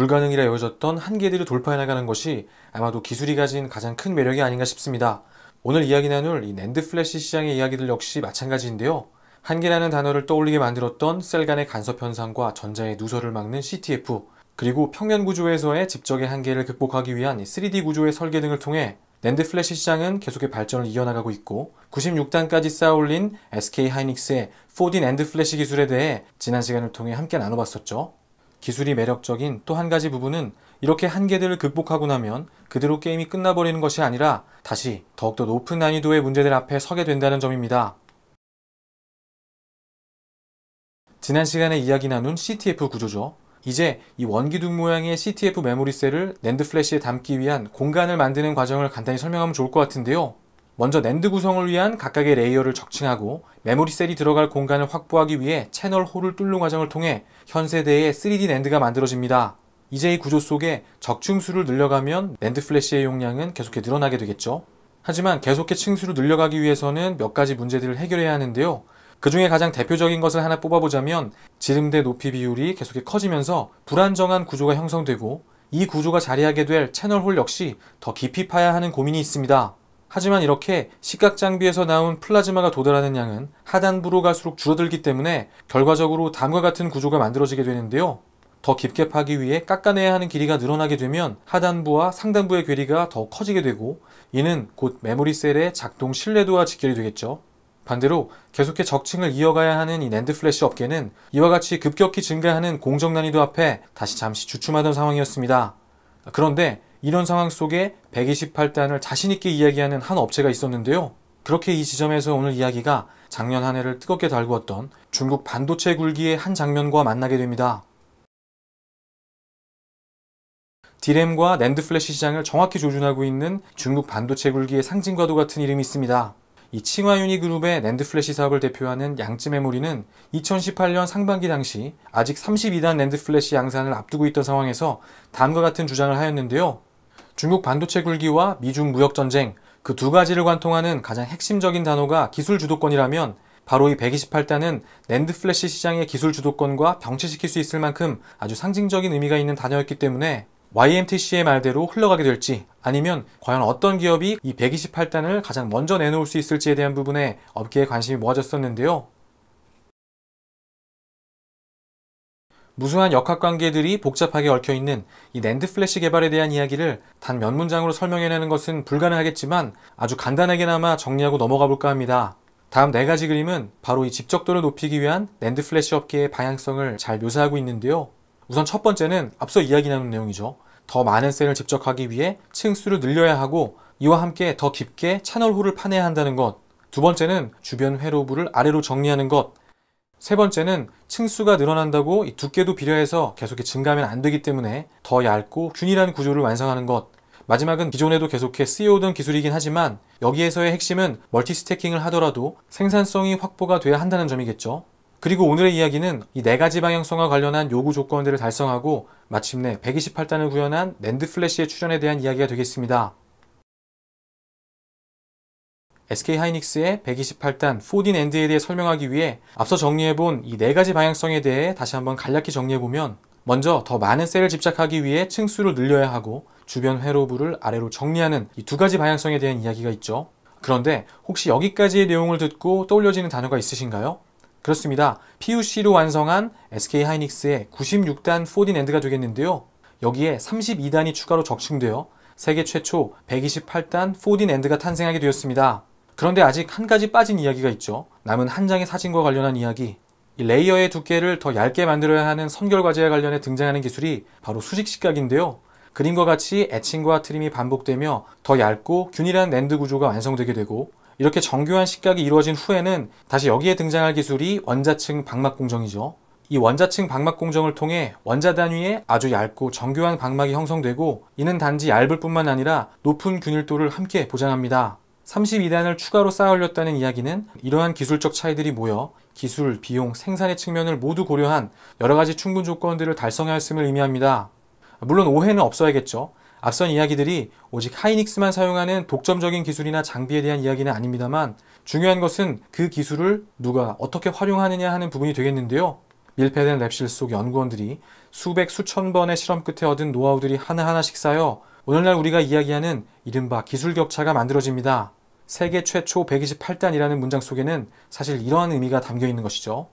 불가능이라 여겨졌던 한계들을 돌파해 나가는 것이 아마도 기술이 가진 가장 큰 매력이 아닌가 싶습니다. 오늘 이야기 나눌 이 낸드 플래시 시장의 이야기들 역시 마찬가지인데요. 한계라는 단어를 떠올리게 만들었던 셀 간의 간섭 현상과 전자의 누설을 막는 CTF, 그리고 평면 구조에서의 집적의 한계를 극복하기 위한 3D 구조의 설계 등을 통해 랜드 플래시 시장은 계속해 발전을 이어나가고 있고 96단까지 쌓아올린 SK 하이닉스의 4D 랜드 플래시 기술에 대해 지난 시간을 통해 함께 나눠봤었죠. 기술이 매력적인 또 한 가지 부분은 이렇게 한계들을 극복하고 나면 그대로 게임이 끝나버리는 것이 아니라 다시 더욱더 높은 난이도의 문제들 앞에 서게 된다는 점입니다. 지난 시간에 이야기 나눈 CTF 구조죠. 이제 이 원기둥 모양의 CTF 메모리 셀을 낸드 플래시에 담기 위한 공간을 만드는 과정을 간단히 설명하면 좋을 것 같은데요. 먼저 낸드 구성을 위한 각각의 레이어를 적칭하고 메모리 셀이 들어갈 공간을 확보하기 위해 채널 홀을 뚫는 과정을 통해 현세대의 3D 낸드가 만들어집니다. 이제 이 구조 속에 적층수를 늘려가면 낸드 플래시의 용량은 계속해 늘어나게 되겠죠. 하지만 계속해 층수를 늘려가기 위해서는 몇 가지 문제들을 해결해야 하는데요. 그 중에 가장 대표적인 것을 하나 뽑아보자면 지름대 높이 비율이 계속해 커지면서 불안정한 구조가 형성되고 이 구조가 자리하게 될 채널 홀 역시 더 깊이 파야 하는 고민이 있습니다. 하지만 이렇게 시각 장비에서 나온 플라즈마가 도달하는 양은 하단부로 갈수록 줄어들기 때문에 결과적으로 다음과 같은 구조가 만들어지게 되는데요. 더 깊게 파기 위해 깎아내야 하는 길이가 늘어나게 되면 하단부와 상단부의 괴리가 더 커지게 되고 이는 곧 메모리 셀의 작동 신뢰도와 직결이 되겠죠. 반대로 계속해 적층을 이어가야 하는 이 낸드 플래시 업계는 이와 같이 급격히 증가하는 공정 난이도 앞에 다시 잠시 주춤하던 상황이었습니다. 그런데 이런 상황 속에 128단을 자신있게 이야기하는 한 업체가 있었는데요. 그렇게 이 지점에서 오늘 이야기가 작년 한 해를 뜨겁게 달구었던 중국 반도체 굴기의 한 장면과 만나게 됩니다. 디램과 랜드 플래시 시장을 정확히 조준하고 있는 중국 반도체 굴기의 상징과도 같은 이름이 있습니다. 이 칭화유니 그룹의 랜드 플래시 사업을 대표하는 양쯔 메모리는 2018년 상반기 당시 아직 32단 랜드 플래시 양산을 앞두고 있던 상황에서 다음과 같은 주장을 하였는데요. 중국 반도체 굴기와 미중 무역 전쟁 그 두 가지를 관통하는 가장 핵심적인 단어가 기술 주도권이라면 바로 이 128단은 랜드 플래시 시장의 기술 주도권과 병치시킬 수 있을 만큼 아주 상징적인 의미가 있는 단어였기 때문에 YMTC의 말대로 흘러가게 될지 아니면 과연 어떤 기업이 이 128단을 가장 먼저 내놓을 수 있을지에 대한 부분에 업계의 관심이 모아졌었는데요. 무수한 역학관계들이 복잡하게 얽혀있는 이랜드 플래시 개발에 대한 이야기를 단 몇 문장으로 설명해내는 것은 불가능하겠지만 아주 간단하게나마 정리하고 넘어가 볼까 합니다. 다음 네 가지 그림은 바로 이 집적도를 높이기 위한 랜드 플래시 업계의 방향성을 잘 묘사하고 있는데요. 우선 첫 번째는 앞서 이야기 나눈 내용이죠. 더 많은 셀을 집적하기 위해 층수를 늘려야 하고 이와 함께 더 깊게 채널 홀을 파내야 한다는 것. 두 번째는 주변 회로부를 아래로 정리하는 것. 세 번째는 층수가 늘어난다고 두께도 비례해서 계속 증가하면 안 되기 때문에 더 얇고 균일한 구조를 완성하는 것 마지막은 기존에도 계속해 쓰여오던 e 기술이긴 하지만 여기에서의 핵심은 멀티스태킹을 하더라도 생산성이 확보가 돼야 한다는 점이겠죠. 그리고 오늘의 이야기는 이 네 가지 방향성과 관련한 요구 조건들을 달성하고 마침내 128단을 구현한 랜드 플래시의 출현에 대한 이야기가 되겠습니다. SK 하이닉스의 128단 4D 낸드에 대해 설명하기 위해 앞서 정리해본 이 네 가지 방향성에 대해 다시 한번 간략히 정리해보면 먼저 더 많은 셀을 집착하기 위해 층수를 늘려야 하고 주변 회로부를 아래로 정리하는 이 두 가지 방향성에 대한 이야기가 있죠. 그런데 혹시 여기까지의 내용을 듣고 떠올려지는 단어가 있으신가요? 그렇습니다. PUC로 완성한 SK 하이닉스의 96단 4D 낸드가 되겠는데요. 여기에 32단이 추가로 적층되어 세계 최초 128단 4D 낸드가 탄생하게 되었습니다. 그런데 아직 한 가지 빠진 이야기가 있죠. 남은 한 장의 사진과 관련한 이야기. 이 레이어의 두께를 더 얇게 만들어야 하는 선결 과제에 관련해 등장하는 기술이 바로 수직 시각인데요. 그림과 같이 애칭과 트림이 반복되며 더 얇고 균일한 랜드 구조가 완성되게 되고 이렇게 정교한 시각이 이루어진 후에는 다시 여기에 등장할 기술이 원자층 박막 공정이죠. 이 원자층 박막 공정을 통해 원자 단위에 아주 얇고 정교한 박막이 형성되고 이는 단지 얇을 뿐만 아니라 높은 균일도를 함께 보장합니다. 32단을 추가로 쌓아올렸다는 이야기는 이러한 기술적 차이들이 모여 기술, 비용, 생산의 측면을 모두 고려한 여러 가지 충분 조건들을 달성하였음을 의미합니다. 물론 오해는 없어야겠죠. 앞선 이야기들이 오직 하이닉스만 사용하는 독점적인 기술이나 장비에 대한 이야기는 아닙니다만 중요한 것은 그 기술을 누가 어떻게 활용하느냐 하는 부분이 되겠는데요. 밀폐된 랩실 속 연구원들이 수백 수천 번의 실험 끝에 얻은 노하우들이 하나하나씩 쌓여 오늘날 우리가 이야기하는 이른바 기술 격차가 만들어집니다. 세계 최초 128단이라는 문장 속에는 사실 이러한 의미가 담겨 있는 것이죠.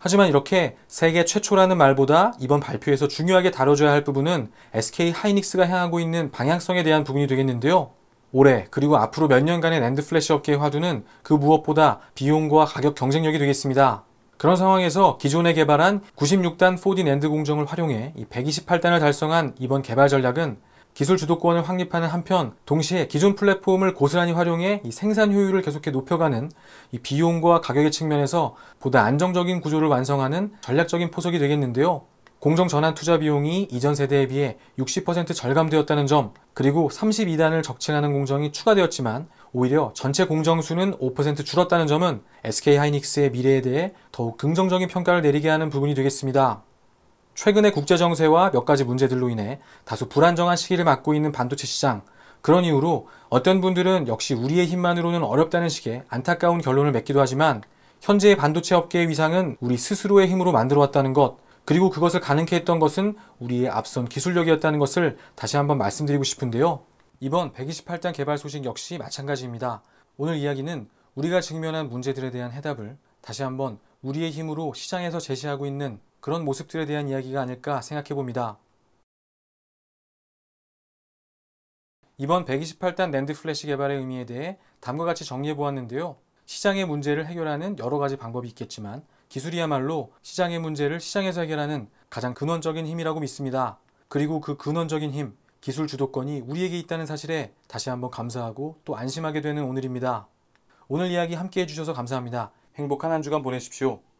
하지만 이렇게 세계 최초라는 말보다 이번 발표에서 중요하게 다뤄져야 할 부분은 SK 하이닉스가 향하고 있는 방향성에 대한 부분이 되겠는데요. 올해 그리고 앞으로 몇 년간의 랜드 플래시 업계의 화두는 그 무엇보다 비용과 가격 경쟁력이 되겠습니다. 그런 상황에서 기존에 개발한 96단 4D 랜드 공정을 활용해 128단을 달성한 이번 개발 전략은 기술 주도권을 확립하는 한편 동시에 기존 플랫폼을 고스란히 활용해 이 생산 효율을 계속해 높여가는 이 비용과 가격의 측면에서 보다 안정적인 구조를 완성하는 전략적인 포석이 되겠는데요. 공정 전환 투자 비용이 이전 세대에 비해 60% 절감되었다는 점, 그리고 32단을 적층하는 공정이 추가되었지만 오히려 전체 공정수는 5% 줄었다는 점은 SK 하이닉스의 미래에 대해 더욱 긍정적인 평가를 내리게 하는 부분이 되겠습니다. 최근의 국제 정세와 몇 가지 문제들로 인해 다소 불안정한 시기를 맞고 있는 반도체 시장. 그런 이유로 어떤 분들은 역시 우리의 힘만으로는 어렵다는 식의 안타까운 결론을 맺기도 하지만 현재의 반도체 업계의 위상은 우리 스스로의 힘으로 만들어 왔다는 것, 그리고 그것을 가능케 했던 것은 우리의 앞선 기술력이었다는 것을 다시 한번 말씀드리고 싶은데요. 이번 128단 개발 소식 역시 마찬가지입니다. 오늘 이야기는 우리가 직면한 문제들에 대한 해답을 다시 한번 우리의 힘으로 시장에서 제시하고 있는 그런 모습들에 대한 이야기가 아닐까 생각해 봅니다. 이번 128단 랜드 플래시 개발의 의미에 대해 다음과 같이 정리해 보았는데요. 시장의 문제를 해결하는 여러 가지 방법이 있겠지만 기술이야말로 시장의 문제를 시장에서 해결하는 가장 근원적인 힘이라고 믿습니다. 그리고 그 근원적인 힘, 기술 주도권이 우리에게 있다는 사실에 다시 한번 감사하고 또 안심하게 되는 오늘입니다. 오늘 이야기 함께 해주셔서 감사합니다. 행복한 한 주간 보내십시오.